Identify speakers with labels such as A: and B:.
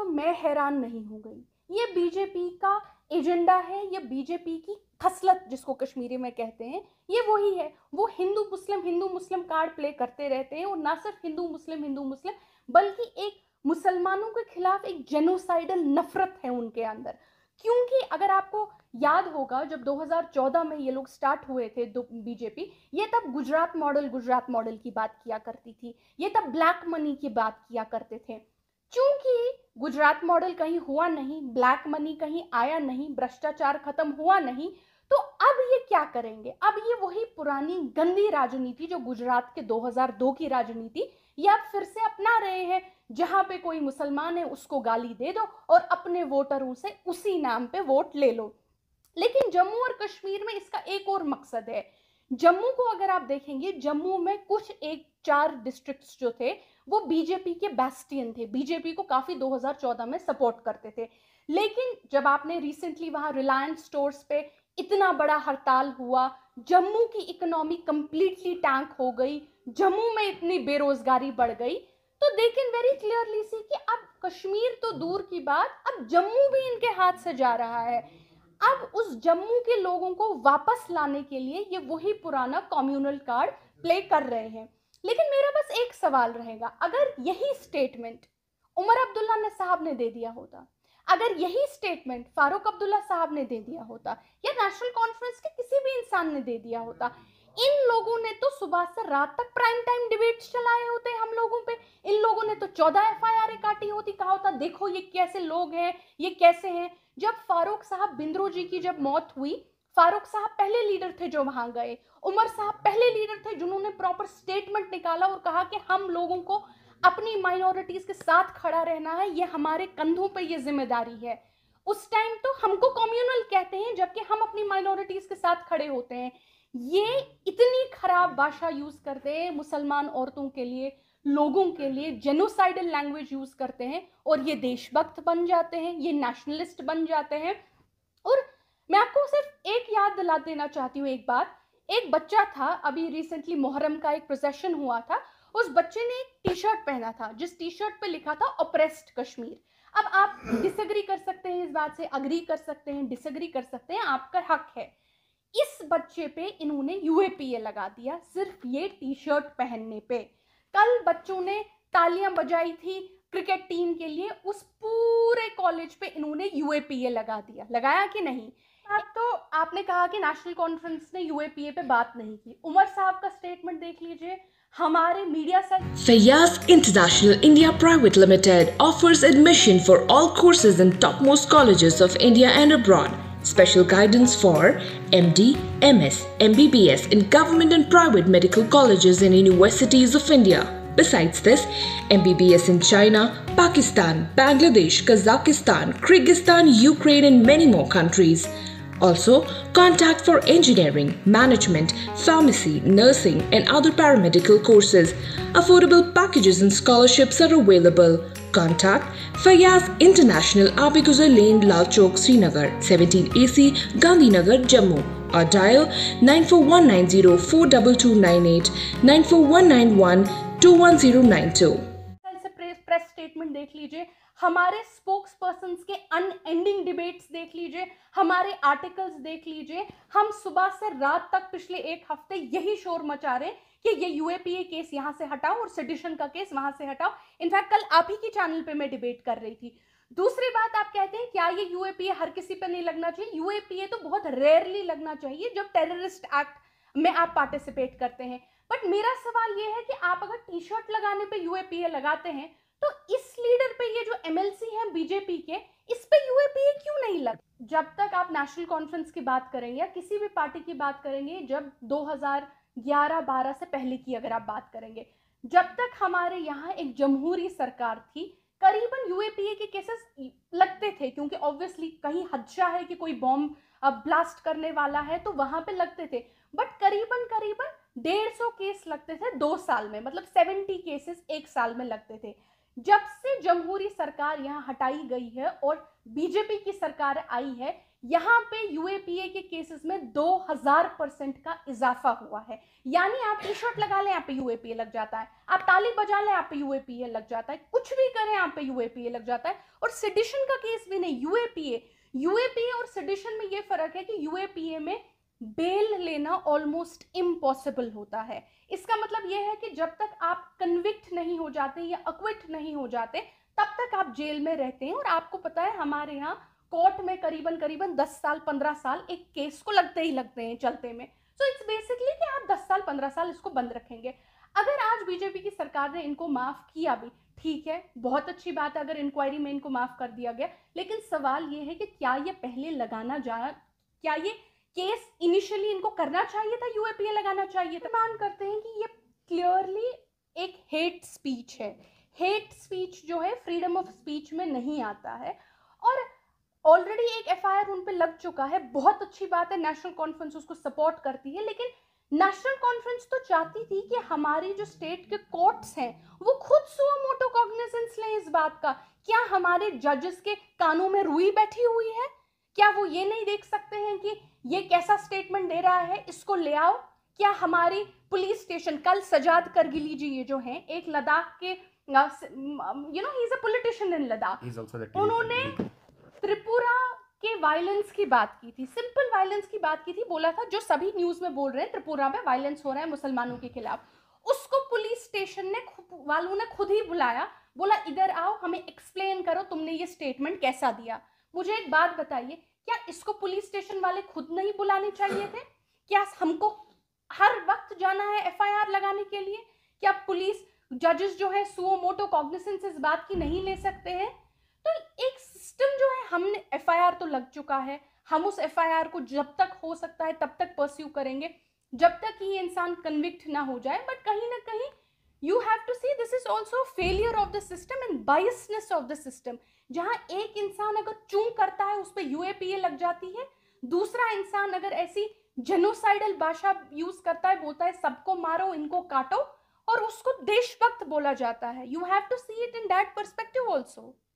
A: तो मैं हैरान नहीं हो गई ये बीजेपी का एजेंडा है ये बीजेपी की खसलत जिसको कश्मीरी में कहते हैं ये वही है वो हिंदू मुस्लिम हिंदू मुस्लिम कार्ड प्ले करते रहते हैं और ना सिर्फ हिंदू मुस्लिम हिंदू मुस्लिम बल्कि एक मुसलमानों के खिलाफ एक जेनोसाइडल नफरत है उनके अंदर क्योंकि अगर आपको याद होगा जब 2014 में ये लोग स्टार्ट हुए थे बीजेपी ये तब गुजरात मॉडल गुजरात मॉडल की बात किया करती थी ये तब ब्लैक मनी की बात किया करते थे क्योंकि गुजरात मॉडल कहीं हुआ नहीं ब्लैक मनी कहीं आया नहीं भ्रष्टाचार खत्म हुआ नहीं तो अब ये क्या करेंगे अब ये वही पुरानी गंदी राजनीति जो गुजरात के 2002 की राजनीति ये अब फिर से अपना रहे हैं जहां पे कोई मुसलमान है उसको गाली दे दो और अपने वोटरों से उसी नाम पे वोट ले लो लेकिन जम्मू और कश्मीर में इसका एक और मकसद है जम्मू को अगर आप देखेंगे जम्मू में कुछ एक चार डिस्ट्रिक्ट्स जो थे वो बीजेपी के बेस्टियन थे बीजेपी को काफ़ी 2014 में सपोर्ट करते थे लेकिन जब आपने रिसेंटली वहां रिलायंस स्टोर्स पे इतना बड़ा हड़ताल हुआ जम्मू की इकोनॉमी कंप्लीटली टैंक हो गई जम्मू में इतनी बेरोजगारी बढ़ गई तो देखें वेरी क्लियरली सी कि अब कश्मीर तो दूर की बात अब जम्मू भी इनके हाथ से जा रहा है अब उस जम्मू के लोगों को वापस लाने के लिए ये वही पुराना कॉम्यूनल कार्ड प्ले कर रहे हैं लेकिन मेरा बस एक सवाल रहेगा अगर यही स्टेटमेंट उमर अब्दुल्ला ने साहब ने दे दिया होता अगर यही स्टेटमेंट फारूक अब्दुल्ला साहब ने दे दिया होता या नेशनल कॉन्फ्रेंस के किसी भी इंसान ने दे दिया होता इन लोगों ने तो सुबह से रात तक प्राइम टाइम डिबेट्स चलाए होते हम लोगों पे इन लोगों ने तो चौदह एफ काटी होती कहा होता देखो ये कैसे लोग हैं ये कैसे हैं जब फारूक साहब बिंद्रो जी की जब मौत हुई फारूक साहब पहले लीडर थे जो वहां गए उमर साहब पहले लीडर थे जिन्होंने प्रॉपर स्टेटमेंट निकाला और कहा कि हम लोगों को अपनी माइनॉरिटीज के साथ खड़ा रहना है ये हमारे कंधों पर ये जिम्मेदारी है उस टाइम तो हमको कम्युनल कहते हैं जबकि हम अपनी माइनॉरिटीज के साथ खड़े होते हैं ये इतनी खराब भाषा यूज करते हैं मुसलमान औरतों के लिए लोगों के लिए जेनोसाइडल लैंग्वेज यूज करते हैं और ये देशभक्त बन जाते हैं ये नेशनलिस्ट बन जाते हैं और मैं आपको सिर्फ एक याद दिला देना चाहती हूँ एक बात एक बच्चा था अभी रिसेंटली मुहर्रम का एक प्रोसेशन हुआ था उस बच्चे ने एक टी शर्ट पहना था जिस टी शर्ट पे लिखा था ऑप्रेस्ड कश्मीर अब आप डिसग्री कर सकते हैं इस बात से अग्री कर सकते हैं डिसग्री कर सकते हैं आपका हक है इस बच्चे पे इन्होंने यूएपीए लगा दिया सिर्फ ये टी शर्ट पहनने पे कल बच्चों ने तालियां बजाई थी क्रिकेट टीम के लिए उस पूरे कॉलेज पे इन्होंने यूएपीए लगा दिया लगाया कि नहीं तो आपने कहा कि नेशनल कॉन्फ्रेंस ने यूएपीए पे बात नहीं की उमर साहब का स्टेटमेंट देख लीजिए हमारे media cell
B: Fayaz international India private limited offers admission for all courses in top most colleges of India and abroad Special guidance for MD, MS, MBBS in government and private medical colleges and universities of India. Besides this, MBBS in China, Pakistan, Bangladesh, Kazakhstan, Kyrgyzstan, Ukraine, and many more countries. Also, contact for engineering, management, pharmacy, nursing, and other paramedical courses. Affordable packages and scholarships are available. Contact Fayaz International, Abiguzar Lane, Lal Chowk, Srinagar, 17 AC, Gandhinagar, Jammu. Or dial 9419042298, 9419121092.
A: Press statement देख लीजिए हमारे spokesperson के unending debates देख लीजिए हमारे articles देख लीजिए हम सुबह से रात तक पिछले एक हफ्ते यही शोर मचा रहे हैं कि ये यूएपीए केस यहाँ से हटाओ और सेडिशन का केस वहां से हटाओ इनफैक्ट कल आप ही के चैनल पे मैं डिबेट कर रही थी दूसरी बात आप कहते हैं क्या ये यूएपीए हर किसी पर नहीं लगना चाहिए यूएपीए तो बहुत रेयरली लगना चाहिए जब टेररिस्ट एक्ट में आप पार्टिसिपेट करते हैं बट मेरा सवाल ये है कि आप अगर टी शर्ट लगाने पे यूएपीए लगाते हैं तो इस लीडर पे ये जो एमएलसी हैं बीजेपी के इस पे यूएपीए क्यों नहीं लग जब तक आप नेशनल कॉन्फ्रेंस की बात करेंगे या किसी भी पार्टी की बात करेंगे जब 2011-12 से पहले की अगर आप बात करेंगे जब तक हमारे यहाँ एक जमहूरी सरकार थी करीबन यूएपीए के केसेस लगते थे क्योंकि ऑब्वियसली कहीं हदशा है कि कोई बॉम्ब ब्लास्ट करने वाला है तो वहां पे लगते थे बट करीबन करीबन डेढ़ सौ केस लगते थे दो साल में मतलब सेवेंटी केसेस एक साल में लगते थे जब से जमहूरी सरकार यहाँ हटाई गई है और बीजेपी की सरकार आई है यहाँ पे यूएपीए के केसेस में 2000 परसेंट का इजाफा हुआ है यानी आप टी शर्ट लगा लें यहाँ पे यूएपीए लग जाता है आप ताली बजा लें यहाँ पे यूएपीए लग जाता है कुछ भी करें यहाँ पे यूएपीए लग जाता है और सिडिशन का केस भी नहीं यूएपीए यूएपीए और सिडिशन में ये फर्क है कि यूएपीए में बेल लेना ऑलमोस्ट इम्पॉसिबल होता है इसका मतलब यह है कि जब तक आप कन्विक्ट नहीं हो जाते या अक्विट नहीं हो जाते तब तक आप जेल में रहते हैं और आपको पता है हमारे यहाँ कोर्ट में करीबन करीबन दस साल पंद्रह साल एक केस को लगते ही लगते हैं चलते में सो इट्स बेसिकली कि आप दस साल पंद्रह साल इसको बंद रखेंगे अगर आज बीजेपी की सरकार ने इनको माफ किया भी ठीक है बहुत अच्छी बात है अगर इंक्वायरी में इनको माफ कर दिया गया लेकिन सवाल ये है कि क्या ये पहले लगाना जा क्या ये केस इनिशियली इनको करना चाहिए था यूएपीए लगाना चाहिए था मान करते हैं कि ये क्लियरली एक हेट स्पीच है हेट स्पीच जो है फ्रीडम ऑफ स्पीच में नहीं आता है और ऑलरेडी एक एफ आई आर उन पर लग चुका है बहुत अच्छी बात है नेशनल कॉन्फ्रेंस उसको सपोर्ट करती है लेकिन नेशनल कॉन्फ्रेंस तो चाहती थी कि हमारी जो स्टेट के कोर्ट्स हैं वो खुद सुअ मोटो कॉग्निजेंस लें इस बात का क्या हमारे जजेस के कानों में रुई बैठी हुई है क्या वो ये नहीं देख सकते हैं कि ये कैसा स्टेटमेंट दे रहा है इसको ले आओ क्या हमारी पुलिस स्टेशन कल सजाद करगिली जी ये जो हैं एक लद्दाख के you know he is a politician in Ladakh उन्होंने त्रिपुरा के वायलेंस की बात की थी सिंपल वायलेंस की बात की थी बोला था जो सभी न्यूज में बोल रहे हैं त्रिपुरा में वायलेंस हो रहा है मुसलमानों के खिलाफ उसको पुलिस स्टेशन ने वालों ने खुद ही बुलाया बोला इधर आओ हमें एक्सप्लेन करो तुमने ये स्टेटमेंट कैसा दिया मुझे एक बात बताइए क्या इसको पुलिस स्टेशन वाले खुद नहीं बुलाने चाहिए थे क्या हमको हर वक्त जाना है एफआईआर लगाने के लिए क्या पुलिस जजेस जो है सुओ मोटो कॉग्निसेंस इस बात की नहीं ले सकते हैं तो एक सिस्टम जो है हमने एफआईआर तो लग चुका है हम उस एफआईआर को जब तक हो सकता है तब तक परस्यू करेंगे जब तक ये इंसान कन्विक्ट ना हो जाए बट कहीं ना कहीं you have to see this is also failure of the system and biasness of the system जहाँ एक इंसान अगर चू करता है उस पर यू लग जाती है दूसरा इंसान अगर ऐसी जेनोसाइडल भाषा यूज करता है बोलता है सबको मारो इनको काटो और उसको देशभक्त बोला जाता है you have to see it in that perspective also